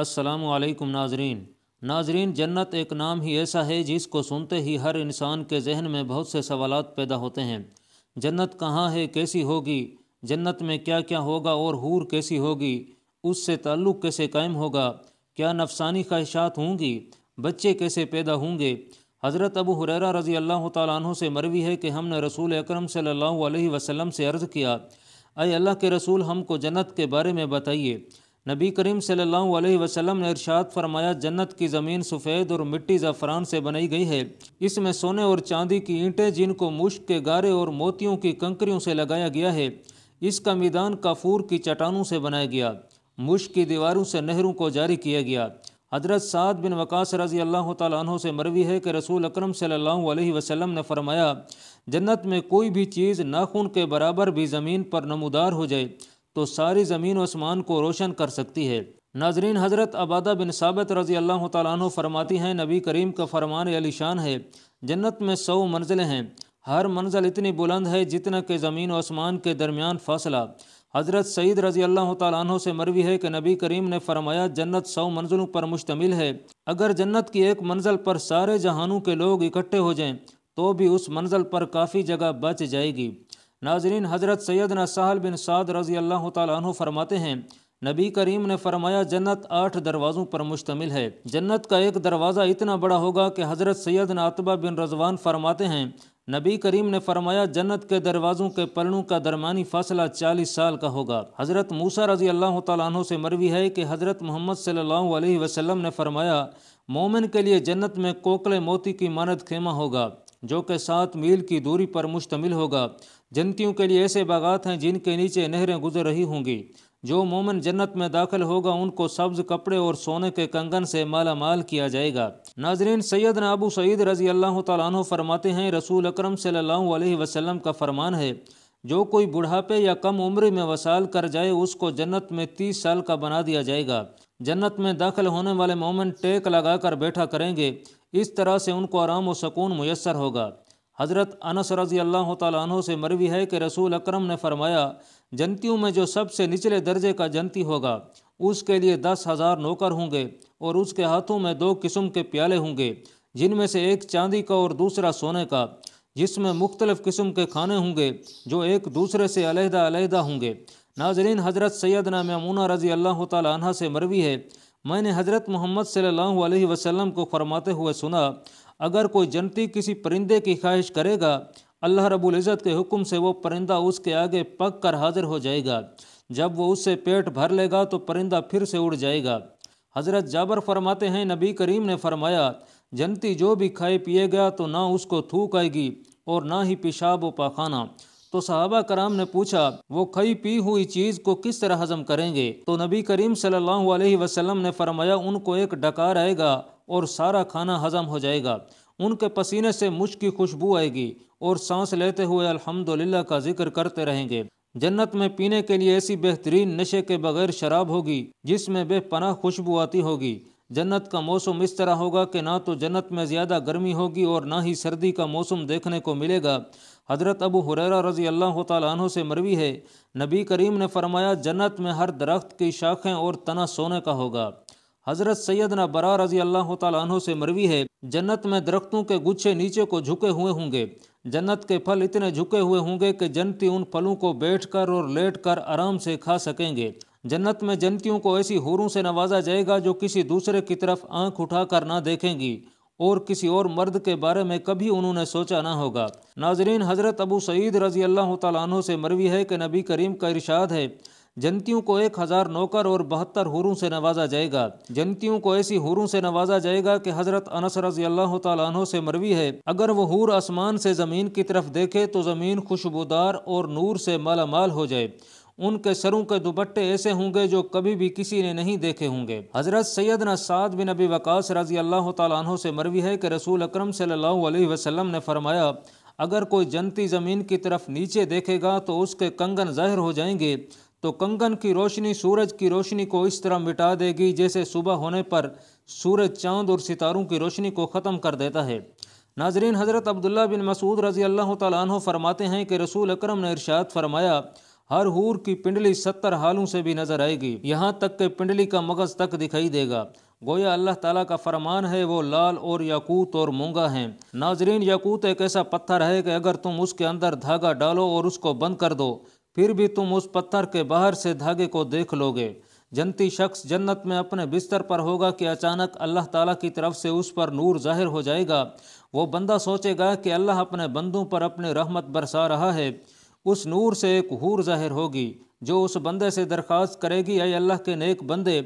असलकम नाजरीन नाजरीन जन्नत एक नाम ही ऐसा है जिसको सुनते ही हर इंसान के जहन में बहुत से सवाल पैदा होते हैं जन्नत कहाँ है कैसी होगी जन्नत में क्या क्या होगा और हूर कैसी होगी उससे ताल्लुक़ कैसे कायम होगा क्या नफसानी ख्वाहिशात होंगी बच्चे कैसे पैदा होंगे हज़रत अबू हुररा रज़ी अल्लाह तु से मरवी है कि हमने रसूल अकरम सल्लल्लाहु अलैहि वसल्लम से अर्ज़ किया अय अल्लाह के रसूल हमको जन्नत के बारे में बताइए नबी करीम सल्लल्लाहु अलैहि वसल्लम ने इरशाद फरमाया जन्नत की ज़मीन सफ़ेद और मिट्टी ज़फ़रान से बनाई गई है इसमें सोने और चांदी की ईंटें जिनको मुश्क के गारे और मोतियों की कंकरियों से लगाया गया है इसका मैदान काफूर की चट्टानों से बनाया गया मुश्क की दीवारों से नहरों को जारी किया गया हजरत साद बिन वकास रजी अल्लाह तु से मरवी है कि रसूल अक्रम सल्लल्लाहु अलैहि वसल्लम ने फरमाया जन्नत में कोई भी चीज़ नाखून के बराबर भी ज़मीन पर नमदार हो जाए तो सारी ज़मीन आसमान को रोशन कर सकती है नाजरीन हज़रत आबादा बिन साबित रज़ी अल्लाह तु फरमाती हैं नबी करीम का फरमान अलीशान है जन्नत में सौ मंजिलें हैं हर मंजिल इतनी बुलंद है जितना कि ज़मीन आसमान के दरमियान फासला हज़रत सईद रज़ी अल्लाह तु से मरवी है कि नबी करीम ने फरमाया जन्नत सौ मंजिलों पर मुश्तमिल है अगर जन्नत की एक मंजिल पर सारे जहानों के लोग इकट्ठे हो जाएँ तो भी उस मंजिल पर काफ़ी जगह बच जाएगी नाजरीन हज़रत सैदना साहल बिन साद रज़ी अल्लाह तु फरमाते हैं नबी करीम ने फरमाया जन्नत आठ दरवाज़ों पर मुश्तमिल है जन्नत का एक दरवाज़ा इतना बड़ा होगा कि हज़रत सैद अतबा बिन रजवान फरमाते हैं नबी करीम ने फरमाया जन्नत के दरवाज़ों के पलड़ों का दरमानी फासला चालीस साल का होगा हज़रत मूसा रजी अल्लाह तु से मरवी है कि हज़रत मोहम्मद सल्ला वसलम ने फरमाया मोमिन के लिए जन्नत में कोकले मोती की मानद खेमा होगा जो कि सात मील की दूरी पर मुश्तमिल होगा जन्तियों के लिए ऐसे बागात हैं जिनके नीचे नहरें गुजर रही होंगी जो मोमन जन्नत में दाखिल होगा उनको सब्ज कपड़े और सोने के कंगन से माला माल किया जाएगा नाजरीन सैद अबू सईद रजी अल्लाह तु फरमाते हैं रसूल अक्रम वसल्लम का फरमान है जो कोई बुढ़ापे या कम उम्र में वसाल कर जाए उसको जन्नत में तीस साल का बना दिया जाएगा जन्नत में दाखिल होने वाले मोमिन टेक लगाकर बैठा करेंगे इस तरह से उनको आराम व सकून मैसर होगा हज़रत अनस रजी अल्लाह तु से मरवी है कि रसूल अक्रम ने फरमाया जंतियों में जो सबसे निचले दर्जे का जंती होगा उसके लिए दस हज़ार नौकर होंगे और उसके हाथों में दो किस्म के प्याले होंगे जिनमें से एक चांदी का और दूसरा सोने का जिसमें मुख्तलिफ़ किस्म के खाने होंगे जो एक दूसरे से अलहदा अलहदा होंगे नाजरीन हज़रत सैद नाम ममूना रज़ी अल्लाह तह से मरवी है मैंने हज़रत मोहम्मद सल्ला वसलम को फरमाते हुए सुना अगर कोई जनती किसी परिंदे की ख्वाहिश करेगा अल्लाह रबुल्ज़त के हुक्म से वो परिंदा उसके आगे पक कर हाजिर हो जाएगा जब वो उससे पेट भर लेगा तो परिंदा फिर से उड़ जाएगा हज़रत जाबर फरमाते हैं नबी करीम ने फरमाया जनती जो भी खाए पिएगा तो ना उसको थूक आएगी और ना ही पेशाब व पाखाना तो सहाबा कराम ने पूछा वो खई पी हुई चीज़ को किस तरह हजम करेंगे तो नबी करीम सल्लल्लाहु अलैहि वसल्लम ने फरमाया उनको एक डकार आएगा और सारा खाना हजम हो जाएगा उनके पसीने से मुश्क की खुशबू आएगी और सांस लेते हुए अल्हम्दुलिल्लाह का जिक्र करते रहेंगे जन्नत में पीने के लिए ऐसी बेहतरीन नशे के बगैर शराब होगी जिसमें बेपनाह खुशबू आती होगी जन्नत का मौसम इस तरह होगा कि ना तो जन्नत में ज़्यादा गर्मी होगी और ना ही सर्दी का मौसम देखने को मिलेगा हज़रत अबू हुररा रज़ी अल्लाह तु से मरवी है नबी करीम ने फरमाया जन्नत में हर दरख्त की शाखें और तना सोने का होगा हज़रत सैदना बरा रज़ी अल्लाह तु से मरवी है जन्नत में दरख्तों के गुच्छे नीचे को झुके हुए होंगे जन्नत के फल इतने झुके हुए होंगे कि जनती उन फलों को बैठ और लेट आराम से खा सकेंगे जन्नत में जन्तियों को ऐसी हूरों से नवाजा जाएगा जो किसी दूसरे की तरफ आंख उठाकर ना देखेंगी और किसी और मर्द के बारे में कभी उन्होंने सोचा ना होगा नाजरीन हज़रत अबू सईद रजी अल्लाह तु से मरवी है कि नबी करीम का इरशाद है जंतियों को एक हज़ार नौकर और बहत्तर हुरों से नवाजा जाएगा जनतीयों को ऐसी हुरों से नवाजा जाएगा कि हज़रत अनस रजी अल्लाह तु से मरवी है अगर वो हूर आसमान से ज़मीन की तरफ देखे तो ज़मीन खुशबूदार और नूर से मालामाल हो जाए उनके सरों के दुपट्टे ऐसे होंगे जो कभी भी किसी ने नहीं देखे होंगे हजरत सैद नसाद बिन अबी वकास रजी अल्लाह तु से मरवी है कि रसूल अक्रम वसल्लम ने फरमाया अगर कोई जनती ज़मीन की तरफ नीचे देखेगा तो उसके कंगन ज़ाहिर हो जाएंगे तो कंगन की रोशनी सूरज की रोशनी को इस तरह मिटा देगी जैसे सुबह होने पर सूरज चांद और सितारों की रोशनी को ख़त्म कर देता है नाजरीन हज़रत अब्दुल्ला बिन मसूद रज़ी अल्लाह तु फरमाते हैं कि रसूल अक्रम ने इरशाद फरमाया हर हूर की पिंडली सत्तर हालों से भी नजर आएगी यहाँ तक के पिंडली का मगज तक दिखाई देगा गोया अल्लाह ताला का फरमान है वो लाल और याकूत और मूंगा हैं नाजरीन याकूत एक ऐसा पत्थर है कि अगर तुम उसके अंदर धागा डालो और उसको बंद कर दो फिर भी तुम उस पत्थर के बाहर से धागे को देख लोगे जनती शख्स जन्नत में अपने बिस्तर पर होगा कि अचानक अल्लाह ताला की तरफ से उस पर नूर जाहिर हो जाएगा वो बंदा सोचेगा कि अल्लाह अपने बंदों पर अपनी रहमत बरसा रहा है उस नूर से एक हूर जाहिर होगी जो उस बंदे से दरख्वास्त करेगी अय अल्लाह के नेक बंदे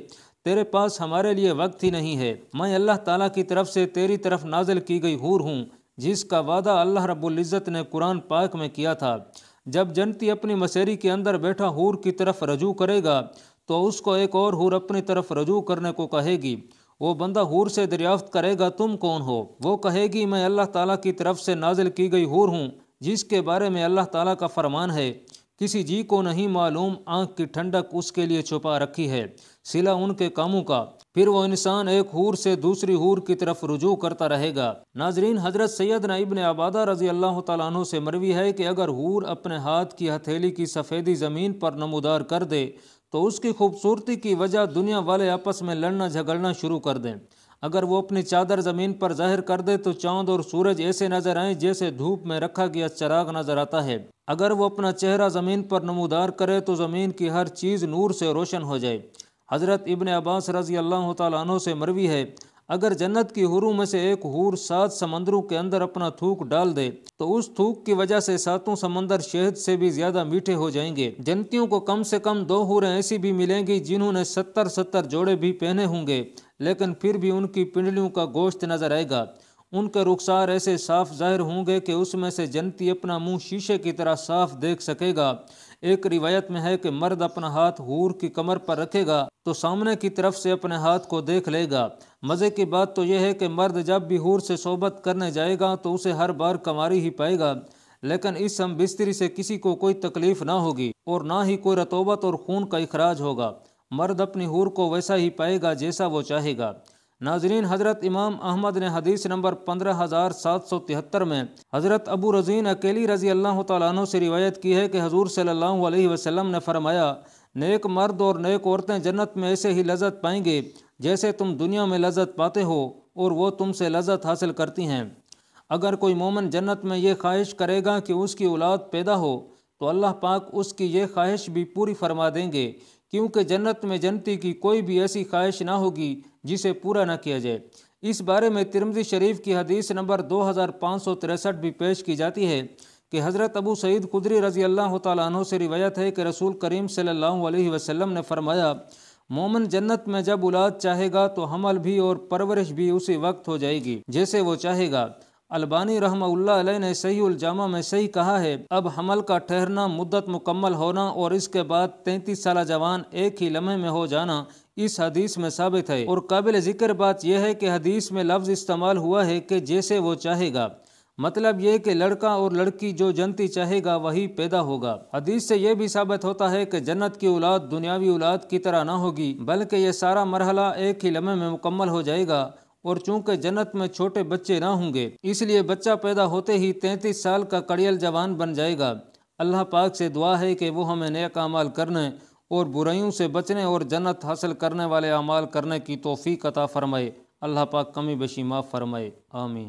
तेरे पास हमारे लिए वक्त ही नहीं है मैं अल्लाह ताला की तरफ से तेरी तरफ नाजिल की गई हूर हूँ जिसका वादा अल्लाह रबुल्ज़त ने कुरान पाक में किया था जब जनती अपनी मसेरी के अंदर बैठा हूर की तरफ रजू करेगा तो उसको एक और हूर अपनी तरफ रजू करने को कहेगी वो बंदा हूर से दरियाफ्त करेगा तुम कौन हो वो कहेगी मैं अल्लाह ताला की तरफ से नाजिल की गई हूर हूँ जिसके बारे में अल्लाह ताला का फरमान है किसी जी को नहीं मालूम आँख की ठंडक उसके लिए छुपा रखी है सिला उनके कामों का फिर वो इंसान एक हूर से दूसरी हूर की तरफ रुजू करता रहेगा नाजरीन हजरत सैयद ने आबादा रजी अल्लाह तु से मरवी है कि अगर हूर अपने हाथ की हथेली की सफ़ेदी ज़मीन पर नमोदार कर दे तो उसकी खूबसूरती की वजह दुनिया वाले आपस में लड़ना झगड़ना शुरू कर दें अगर वो अपनी चादर ज़मीन पर जाहिर कर दे तो चांद और सूरज ऐसे नजर आए जैसे धूप में रखा गया चराग नजर आता है अगर वो अपना चेहरा ज़मीन पर नमूदार करे तो ज़मीन की हर चीज़ नूर से रोशन हो जाए हज़रत इबन अब्बास रजी अल्लाह तु से मरवी है अगर जन्नत की हुरू में से एक हूर सात समंदरों के अंदर अपना थूक डाल दे तो उस थूक की वजह से सातों समंदर शहद से भी ज्यादा मीठे हो जाएंगे जनतियों को कम से कम दो हूरें ऐसी भी मिलेंगी जिन्होंने सत्तर सत्तर जोड़े भी पहने होंगे लेकिन फिर भी उनकी पिंडलियों का गोश्त नजर आएगा उनके रुखसार ऐसे साफ जाहिर होंगे कि उसमें से जनती अपना मुंह शीशे की तरह साफ देख सकेगा एक रिवायत में है कि मर्द अपना हाथ हूर की कमर पर रखेगा तो सामने की तरफ से अपने हाथ को देख लेगा मज़े की बात तो यह है कि मर्द जब भी हूर से सोबत करने जाएगा तो उसे हर बार कमारी ही पाएगा लेकिन इस हम बिस्तरी से किसी को कोई तकलीफ़ ना होगी और ना ही कोई रतोबत और खून का अखराज होगा मर्द अपनी हूर को वैसा ही पाएगा जैसा वो चाहेगा नाजरीन हज़रत इमाम अहमद ने हदीस नंबर पंद्रह हज़ार सात सौ तिहत्तर में हज़रत अबू रजीन अकेली रजी अल्लाह तु से रिवायत की है कि हजूर सल्ला वसलम ने फरमाया नेक मर्द और नेक औरतें जन्नत में ऐसे ही लजत पाएंगे जैसे तुम दुनिया में लजत पाते हो और वो तुमसे लजत हासिल करती हैं अगर कोई मोमन जन्नत में ये ख्वाहिश करेगा कि उसकी औलाद पैदा हो तो अल्लाह पाक उसकी ये ख्वाहिश भी पूरी फरमा देंगे क्योंकि जन्नत में जनती की कोई भी ऐसी ख्वाहिश ना होगी जिसे पूरा ना किया जाए इस बारे में तिरमजी शरीफ की हदीस नंबर दो हज़ार पाँच सौ तिरसठ भी पेश की जाती है कि हज़रत अबू सईद खुदरी रज़ी अल्लाह तु से रिवायत है कि रसूल करीम सल्ला वसलम ने फरमाया मोमन जन्नत में जब औलाद चाहेगा तो हमल भी और परवरिश भी उसी वक्त हो जाएगी जैसे वो चाहेगा अलबानी रहमल्ला ने सही उलजामा में सही कहा है अब हमल का ठहरना मुद्दत मुकम्मल होना और इसके बाद तैंतीस साल जवान एक ही लम्हे में हो जाना इस हदीस में साबित है और काबिल ज़िक्र बात यह है कि हदीस में लफ्ज़ इस्तेमाल हुआ है कि जैसे वो चाहेगा मतलब ये कि लड़का और लड़की जो जनती चाहेगा वही पैदा होगा हदीस से यह भी साबित होता है कि जन्नत की औलाद दुनियावी औलाद की तरह ना होगी बल्कि यह सारा मरहला एक ही लम्हे में मुकम्मल हो जाएगा और चूंकि जन्नत में छोटे बच्चे ना होंगे इसलिए बच्चा पैदा होते ही तैंतीस साल का कड़ियल जवान बन जाएगा अल्लाह पाक से दुआ है कि वह हमें नेक अमाल करने और बुराइयों से बचने और जन्नत हासिल करने वाले अमाल करने की तोफ़ी कता फ़रमाए अल्लाह पाक कमी बशी माफ़ फरमाए आमीन